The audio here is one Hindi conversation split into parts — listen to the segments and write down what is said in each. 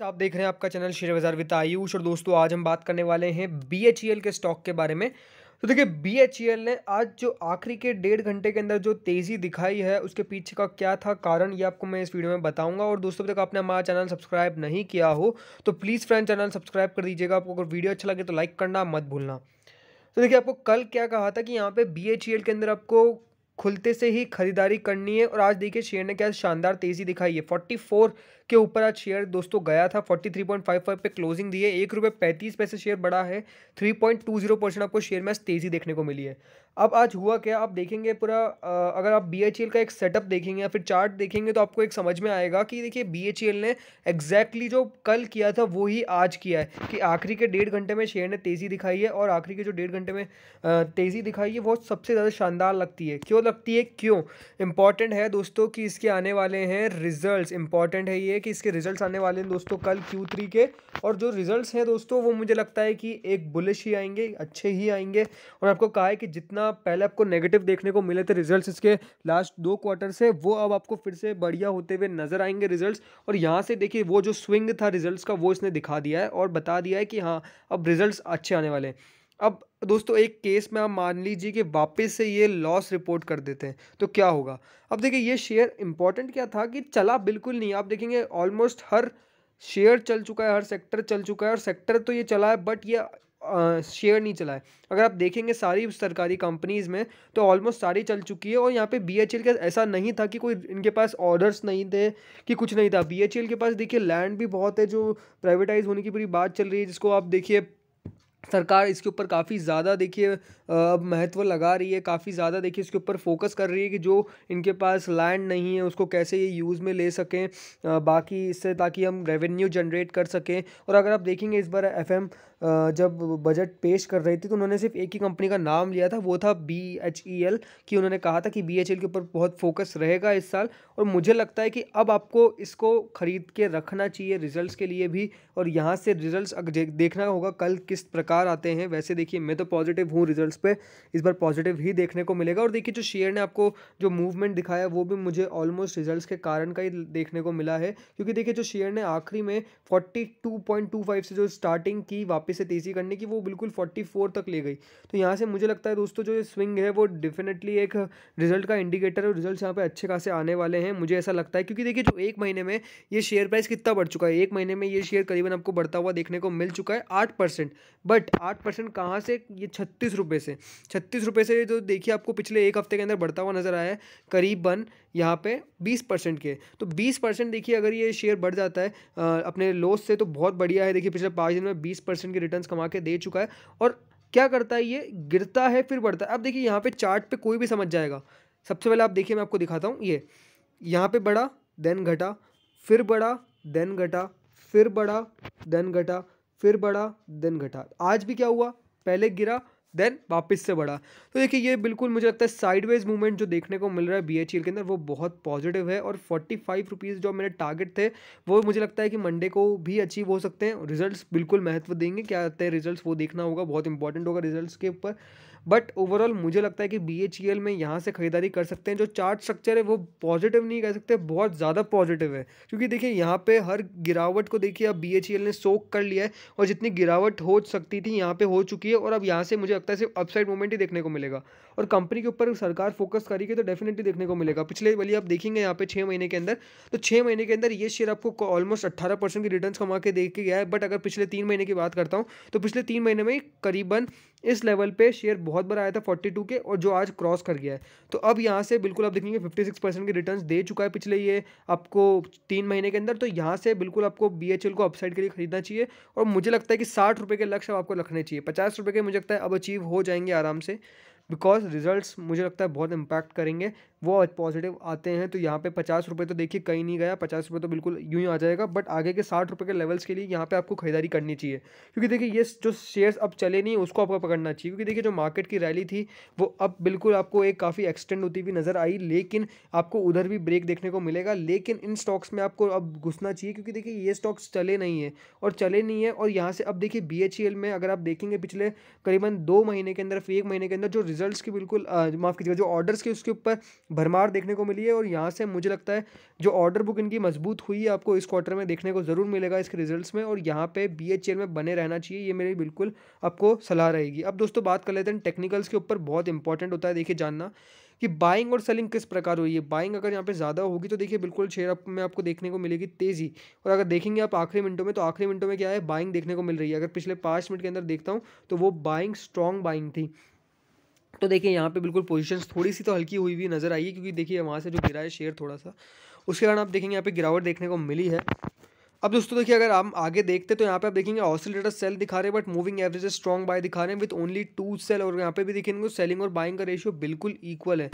तो आप देख रहे हैं आपका चैनल शेयर बाजार विद आयुष और दोस्तों आज हम बात करने वाले हैं बी e के स्टॉक के बारे में तो देखिए बी e ने आज जो आखिरी के डेढ़ घंटे के अंदर जो तेज़ी दिखाई है उसके पीछे का क्या था कारण ये आपको मैं इस वीडियो में बताऊंगा और दोस्तों अभी तक आपने हमारा चैनल सब्सक्राइब नहीं किया हो तो प्लीज़ फ्रेंड चैनल सब्सक्राइब कर दीजिएगा आपको अगर वीडियो अच्छा लगे तो लाइक करना मत भूलना तो देखिए आपको कल क्या कहा था कि यहाँ पे बी e के अंदर आपको खुलते से ही खरीदारी करनी है और आज देखिए शेयर ने क्या शानदार तेज़ी दिखाई है फोर्टी फोर के ऊपर आज शेयर दोस्तों गया था forty three point five five पे क्लोजिंग दी है एक रुपये पैंतीस पैसे शेयर बढ़ा है three point two zero percent आपको शेयर में आज तेज़ी देखने को मिली है अब आज हुआ क्या आप देखेंगे पूरा अगर आप बी का एक सेटअप देखेंगे या फिर चार्ट देखेंगे तो आपको एक समझ में आएगा कि देखिए बी ने एग्जैक्टली जो कल किया था वो ही आज किया है कि आखिरी के डेढ़ घंटे में शेयर ने तेज़ी दिखाई है और आखिरी के जो डेढ़ घंटे में तेज़ी दिखाई है वो सबसे ज़्यादा शानदार लगती है क्यों लगती है क्यों इंपॉर्टेंट है दोस्तों कि इसके आने वाले हैं रिजल्ट इंपॉर्टेंट है ये कि इसके रिजल्ट आने वाले हैं दोस्तों कल क्यू के और जो रिजल्ट हैं दोस्तों वो मुझे लगता है कि एक बुलिश ही आएंगे अच्छे ही आएंगे और आपको कहा है कि जितना जितना पहले आपको नेगेटिव देखने को मिले थे रिजल्ट्स इसके लास्ट दो क्वार्टर से वो अब आपको फिर से बढ़िया होते हुए नजर आएंगे रिजल्ट्स और यहाँ से देखिए वो जो स्विंग था रिजल्ट्स का वो इसने दिखा दिया है और बता दिया है कि हाँ अब रिजल्ट अच्छे आने वाले हैं अब दोस्तों एक केस में आप मान लीजिए कि वापस से ये लॉस रिपोर्ट कर देते हैं तो क्या होगा अब देखिए ये शेयर इंपॉर्टेंट क्या था कि चला बिल्कुल नहीं आप देखेंगे ऑलमोस्ट हर शेयर चल चुका है हर सेक्टर चल चुका है और सेक्टर तो ये चला है बट ये शेयर नहीं चला है अगर आप देखेंगे सारी सरकारी कंपनीज़ में तो ऑलमोस्ट सारी चल चुकी है और यहाँ पे बी एच एल ऐसा नहीं था कि कोई इनके पास ऑर्डर्स नहीं थे कि कुछ नहीं था बी एच एल के पास देखिए लैंड भी बहुत है जो प्राइवेटाइज होने की पूरी बात चल रही है जिसको आप देखिए सरकार इसके ऊपर काफ़ी ज़्यादा देखिए अब महत्व लगा रही है काफ़ी ज़्यादा देखिए इसके ऊपर फोकस कर रही है कि जो इनके पास लैंड नहीं है उसको कैसे ये यूज़ में ले सकें बाकी इससे ताकि हम रेवेन्यू जनरेट कर सकें और अगर आप देखेंगे इस बार एफएम जब बजट पेश कर रही थी तो उन्होंने सिर्फ एक ही कंपनी का नाम लिया था वो था बी एच ई एल कि उन्होंने कहा था कि बी एच एल के ऊपर बहुत फोकस रहेगा इस साल और मुझे लगता है कि अब आपको इसको ख़रीद के रखना चाहिए रिजल्ट्स के लिए भी और यहाँ से रिजल्ट्स देखना होगा कल किस प्रकार बेकार आते हैं वैसे देखिए मैं तो पॉजिटिव हूँ रिजल्ट्स पे इस बार पॉजिटिव ही देखने को मिलेगा और देखिए जो शेयर ने आपको जो मूवमेंट दिखाया वो भी मुझे ऑलमोस्ट रिजल्ट्स के कारण का ही देखने को मिला है क्योंकि देखिए जो शेयर ने आखिरी में फाइव से जो स्टार्टिंग की वापस से तेजी करने की वो बिल्कुल फोर तक ले गई तो यहाँ से मुझे लगता है दोस्तों जो स्विंग है वो डेफिनेटली एक रिजल्ट का इंडिकेटर है रिजल्ट यहाँ पर अच्छे खासे आने वाले हैं मुझे ऐसा लगता है क्योंकि देखिए जो एक महीने में ये शेयर प्राइस कितना बढ़ चुका है एक महीने में ये शेयर करीबन आपको बढ़ता हुआ देखने को मिल चुका है आठ बट बट आठ परसेंट कहाँ से ये छत्तीस रुपये से छत्तीस रुपये से जो देखिए आपको पिछले एक हफ्ते के अंदर बढ़ता हुआ नज़र आया है करीबन यहाँ पे बीस परसेंट के तो बीस परसेंट देखिए अगर ये शेयर बढ़ जाता है अपने लॉस से तो बहुत बढ़िया है देखिए पिछले पाँच दिन में बीस परसेंट के रिटर्न कमा के दे चुका है और क्या करता है ये गिरता है फिर बढ़ता है अब देखिए यहाँ पर चार्ट पे कोई भी समझ जाएगा सबसे पहले आप देखिए मैं आपको दिखाता हूँ ये यहाँ पर बढ़ा देन घटा फिर बढ़ा देन घटा फिर बढ़ा देन घटा फिर बढ़ा देन घटा आज भी क्या हुआ पहले गिरा देन वापस से बढ़ा तो देखिए ये बिल्कुल मुझे लगता है साइडवेज मूवमेंट जो देखने को मिल रहा है बी e के अंदर वो बहुत पॉजिटिव है और फोर्टी फाइव रुपीज़ जो मेरे टारगेट थे वो मुझे लगता है कि मंडे को भी अचीव हो सकते हैं रिजल्ट्स बिल्कुल महत्व देंगे क्या आते हैं रिजल्ट वो देखना होगा बहुत इंपॉर्टेंट होगा रिजल्ट के ऊपर बट ओवरऑल मुझे लगता है कि बी e में यहाँ से ख़रीदारी कर सकते हैं जो चार्ट स्ट्रक्चर है वो पॉजिटिव नहीं कह सकते बहुत ज़्यादा पॉजिटिव है क्योंकि देखिए यहाँ पे हर गिरावट को देखिए अब बी e ने सोक कर लिया है और जितनी गिरावट हो सकती थी यहाँ पर हो चुकी है और अब यहाँ से मुझे लगता है सिर्फ अपसाइड मूवमेंट ही देखने को मिलेगा और कंपनी के ऊपर सरकार फोकस करेगी तो डेफिनेटली देखने को मिलेगा पिछले वाली आप देखेंगे यहाँ पे छः महीने के अंदर तो छः महीने के अंदर ये शेयर आपको ऑलमोस्ट अट्ठारह परसेंट की रिटर्न कमा के देख के गया है बट अगर पिछले तीन महीने की बात करता हूँ तो पिछले तीन महीने में करीबन इस लेवल पे शेयर बहुत बड़ा आया था 42 के और जो आज क्रॉस कर गया है तो अब यहाँ से बिल्कुल आप देखेंगे 56 परसेंट के रिटर्न्स दे चुका है पिछले ये आपको तीन महीने के अंदर तो यहाँ से बिल्कुल आपको बी को अपसाइड के लिए खरीदना चाहिए और मुझे लगता है कि साठ रुपये के लक्ष्य आपको रखने चाहिए पचास के मुझे लगता है अब अचीव हो जाएंगे आराम से बिकॉज रिजल्ट्स मुझे लगता है बहुत इम्पैक्ट करेंगे वो पॉजिटिव आते हैं तो यहाँ पे पचास रुपये तो देखिए कहीं नहीं गया पचास रुपये तो बिल्कुल यूँ ही आ जाएगा बट आगे के साठ रुपये के लेवल्स के लिए यहाँ पे आपको खरीदारी करनी चाहिए क्योंकि देखिए ये जो शेयर्स अब चले नहीं उसको आपको पकड़ना चाहिए क्योंकि देखिए जो मार्केट की रैली थी वो अब बिल्कुल आपको एक काफ़ी एक्सटेंड होती हुई नज़र आई लेकिन आपको उधर भी ब्रेक देखने को मिलेगा लेकिन इन स्टॉक्स में आपको अब घुसना चाहिए क्योंकि देखिए ये स्टॉक्स चले नहीं है और चले नहीं है और यहाँ से अब देखिए बी e में अगर आप देखेंगे पिछले करीबन दो महीने के अंदर एक महीने के अंदर जो रिजल्ट्स की बिल्कुल माफ़ कीजिएगा जो ऑर्डर्स के उसके ऊपर भरमार देखने को मिली है और यहाँ से मुझे लगता है जो ऑर्डर बुक इनकी मजबूत हुई है आपको इस क्वार्टर में देखने को ज़रूर मिलेगा इसके रिजल्ट्स में और यहाँ पे बी एच में बने रहना चाहिए ये मेरी बिल्कुल आपको सलाह रहेगी अब दोस्तों बात कर लेते हैं टेक्निकल्स के ऊपर बहुत इंपॉर्टेंट होता है देखिए जानना कि बाइंग और सेलिंग किस प्रकार हुई है बाइंग अगर यहाँ पे ज़्यादा होगी तो देखिए बिल्कुल शेयर अप में आपको देखने को मिलेगी तेज़ी और अगर देखेंगे आप आखिरी मिनटों में तो आखिरी मिनटों में क्या है बाइंग देखने को मिल रही है अगर पिछले पाँच मिनट के अंदर देखता हूँ तो वो बाइंग स्ट्रॉन्ग बाइंग थी तो देखिए यहाँ पे बिल्कुल पोजीशंस थोड़ी सी तो हल्की हुई हुई नज़र आई है क्योंकि देखिए वहाँ से जो गिरा है शेयर थोड़ा सा उसके कारण आप देखेंगे यहाँ पे गिरावट देखने को मिली है अब दोस्तों देखिए अगर आप आगे देखते तो यहाँ पे आप देखेंगे ऑसिलेटर सेल दिखा रहे हैं but moving average strong buy दिखा रहे हैं विथ ओनली टू सेल और यहाँ पे भी देखेंगे सेलिंग और बाइंग का रेशियो बिल्कुल इक्वल है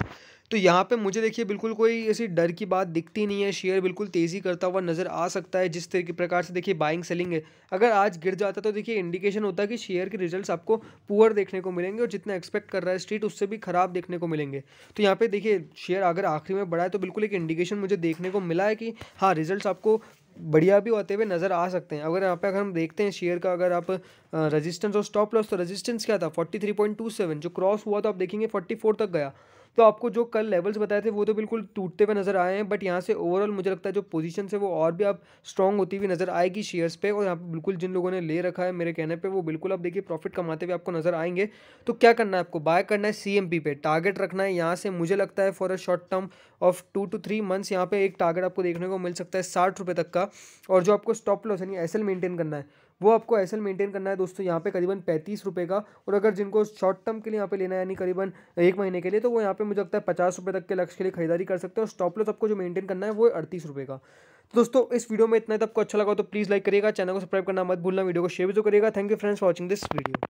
तो यहाँ पे मुझे देखिए बिल्कुल कोई ऐसी डर की बात दिखती नहीं है शेयर बिल्कुल तेज़ी करता हुआ नज़र आ सकता है जिस तरीके प्रकार से देखिए बाइंग सेलिंग है अगर आज गिर जाता तो देखिए इंडिकेशन होता है कि शेयर के रिजल्ट्स आपको पुअर देखने को मिलेंगे और जितना एक्सपेक्ट कर रहा है स्ट्रीट उससे भी ख़राब देखने को मिलेंगे तो यहाँ पर देखिए शेयर अगर आखिरी में बढ़ा है तो बिल्कुल एक इंडिकेशन मुझे देखने को मिला है कि हाँ रिजल्ट आपको बढ़िया भी होते हुए नज़र आ सकते हैं अगर यहाँ पे अगर हम देखते हैं शेयर का अगर आप रेजिस्टेंस और स्टॉप लॉस तो रेजिस्टेंस क्या था 43.27 जो क्रॉस हुआ तो आप देखेंगे 44 तक गया तो आपको जो कल लेवल्स बताए थे वो तो बिल्कुल टूटते हुए नज़र आए हैं बट यहाँ से ओवरऑल मुझे लगता है जो पोजीशन है वो और भी आप स्ट्रॉन्ग होती हुई नज़र आएगी शेयर्स पे और यहाँ पर बिल्कुल जिन लोगों ने ले रखा है मेरे कहने पर वो बिल्कुल आप देखिए प्रॉफिट कमाते हुए आपको नज़र आएंगे तो क्या करना है आपको बाय करना है सी पे टारगेट रखना है यहाँ से मुझे लगता है for a short term of two to three months यहाँ पे एक टारगेट आपको देखने को मिल सकता है साठ रुपये तक का और जो आपको स्टॉप लॉस यानी एस मेंटेन करना है वो आपको ऐसा मेंटेन करना है दोस्तों यहाँ पे करीबन पैंतीस रुपये का और अगर जिनको शॉर्ट टर्म के लिए यहाँ पे लेना है यानी करीबन एक महीने के लिए तो वो यहाँ पे मुझे लगता है पचास रुपये तक के लक्ष्य के लिए खरीदारी कर सकते हैं और स्टॉप लॉस आपको जो मेंटेन करना है वो अड़तीस रुपये का तो दोस्तों इस वीडियो में इतना तो आपको अच्छा लगा तो प्लीज़ लाइक करिएगा चैनल को सब्सक्राइब करना मत भूलना वीडियो को शेयर भी तो करिएगा thank you friends watching this video